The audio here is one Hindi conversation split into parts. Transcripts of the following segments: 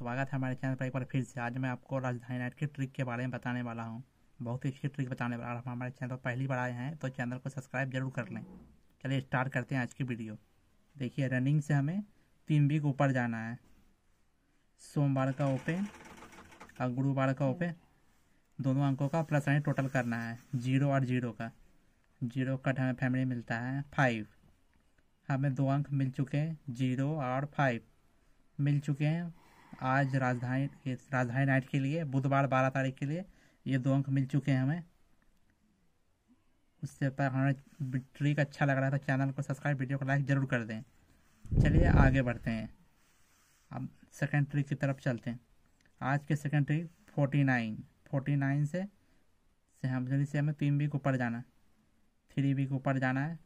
स्वागत है हमारे चैनल पर एक बार फिर से आज मैं आपको राजधानी नाइट की ट्रिक के बारे में बताने वाला हूँ बहुत ही अच्छी ट्रिक बताने वाला हम हमारे चैनल पर पहली बार आए हैं तो चैनल को सब्सक्राइब जरूर कर लें चलिए स्टार्ट करते हैं आज की वीडियो देखिए रनिंग से हमें तीन वीक ऊपर जाना है सोमवार का ओपे और गुरुवार का ओपे दोनों अंकों का प्लस यानी टोटल करना है जीरो और जीरो का जीरो कट हमें फैमिली मिलता है फाइव हमें दो अंक मिल चुके हैं जीरो और फाइव मिल चुके हैं आज राजधानी के राजधानी नाइट के लिए बुधवार बारह तारीख के लिए ये दो अंक मिल चुके हैं हमें उससे पर हमें ट्रिक अच्छा लग रहा था चैनल को सब्सक्राइब वीडियो को लाइक ज़रूर कर दें चलिए आगे बढ़ते हैं अब सेकेंड ट्रिक की तरफ चलते हैं आज के second trick forty nine forty nine से से हम जल्दी से हमें तीन बी के ऊपर जाना है थ्री बी के ऊपर जाना है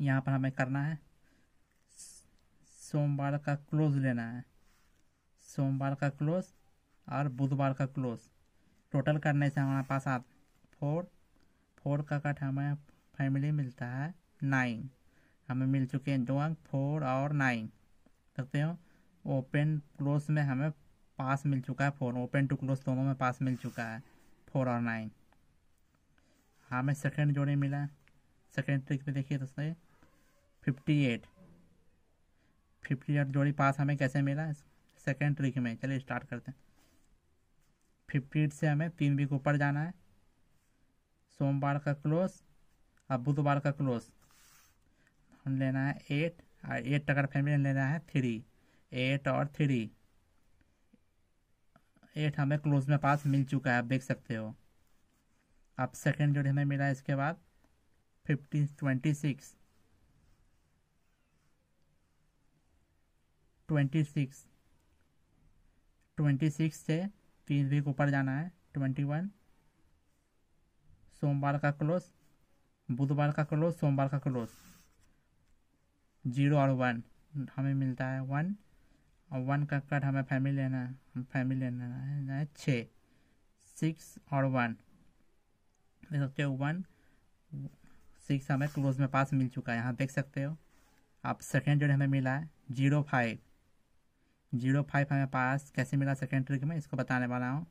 यहाँ पर हमें करना है सोमवार का क्लोज लेना है सोमवार का क्लोज और बुधवार का क्लोज टोटल करने से हमारे पास आप फोर फोर का कट हमें फैमिली मिलता है नाइन हमें मिल चुके हैं दो अंक फोर और नाइन सकते हो ओपन क्लोज में हमें पास मिल चुका है फोर ओपन टू क्लोज दोनों में पास मिल चुका है फोर और नाइन हमें सेकेंड जोड़ी मिला सेकेंड ट्रिक में देखिए दोस्तों फिफ्टी एट फिफ्टी एट जोड़ी पास हमें कैसे मिला सेकेंड ट्रिक में चलिए स्टार्ट करते हैं फिफ्टी से हमें तीन वीक ऊपर जाना है सोमवार का क्लोज और बुधवार का क्लोज हम लेना है एट और एट अगर फैमिली लेना है थ्री एट और थ्री एट हमें क्लोज में पास मिल चुका है आप देख सकते हो अब सेकेंड जोड़ी हमें मिला है इसके बाद fifty twenty six twenty six twenty six से तीन वीक ऊपर जाना है ट्वेंटी वन सोमवार का क्लोज बुधवार का क्लोज सोमवार का क्लोज जीरो और वन हमें मिलता है वन और वन का कट हमें फैमिली लेना है फैमिली लेना है छः सिक्स और वन देख सकते हो वन सिक्स हमें क्लोज में पास मिल चुका है यहाँ देख सकते हो आप सेकेंड जो हमें मिला है जीरो फाइव जीरो फाइव हमें पास कैसे मिला सेकेंड ट्रिक में इसको बताने वाला हूँ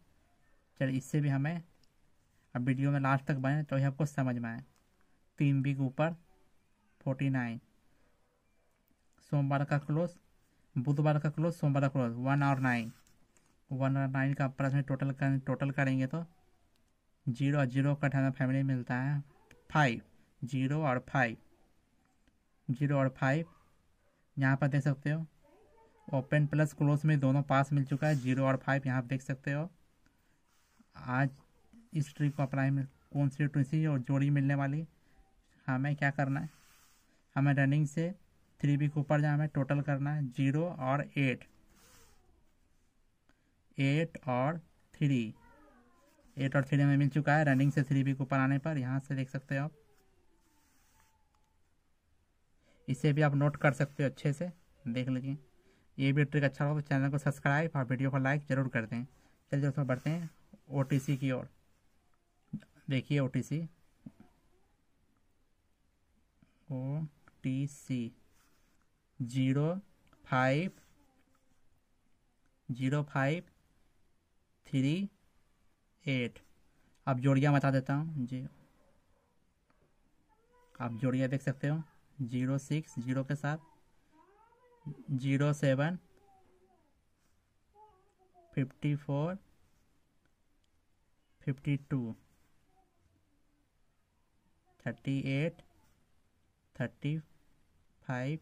चलिए इससे भी हमें अब वीडियो में लास्ट तक बने तो ये आपको समझ में आए तीन बिग ऊपर फोर्टी नाइन सोमवार का क्लोज बुधवार का क्लोज सोमवार का क्लोज वन और नाइन वन और नाइन का प्लस में टोटल कर टोटल करेंगे तो जीरो और जीरो कट हमें फैमिली मिलता है फाइव जीरो और फाइव जीरो और फाइव यहाँ पर देख सकते हो ओपन प्लस क्लोज में दोनों पास मिल चुका है जीरो और फाइव यहाँ देख सकते हो आज इस ट्रिक को अप्लाई में कौन सी ट्वेंसी और जोड़ी मिलने वाली हमें क्या करना है हमें रनिंग से थ्री बी के ऊपर जो हमें टोटल करना है जीरो और एट एट और थ्री एट और थ्री हमें मिल चुका है रनिंग से थ्री बी के ऊपर आने पर यहाँ से देख सकते हो आप इसे भी आप नोट कर सकते हो अच्छे से देख लीजिए ये भी ट्रिक अच्छा लगा तो चैनल को सब्सक्राइब और वीडियो को लाइक जरूर कर दें चलिए दोस्तों बढ़ते हैं ओ की ओर देखिए O T C O T C zero five zero five three eight आप जोड़िया बता देता हूँ जी आप जोड़िया देख सकते हो जीरो सिक्स जीरो के साथ zero seven fifty four fifty two thirty eight thirty five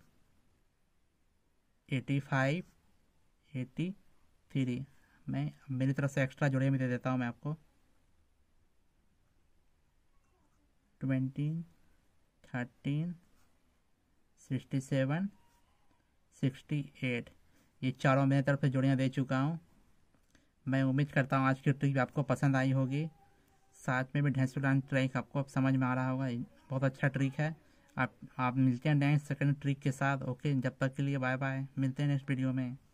eighty five eighty three मैं मेरी तरफ से एक्स्ट्रा जुड़े भी दे देता हूँ मैं आपको twenty thirteen sixty seven sixty eight ये चारों मेरे तरफ से जुड़ियाँ दे चुका हूँ मैं उम्मीद करता हूँ आज की ट्रिक आपको पसंद आई होगी साथ में भी डांस ट्रिक आपको अब समझ में आ रहा होगा बहुत अच्छा ट्रिक है आप आप मिलते हैं नेक्स्ट सेकंड ट्रिक के साथ ओके जब तक के लिए बाय बाय मिलते हैं नेक्स्ट वीडियो में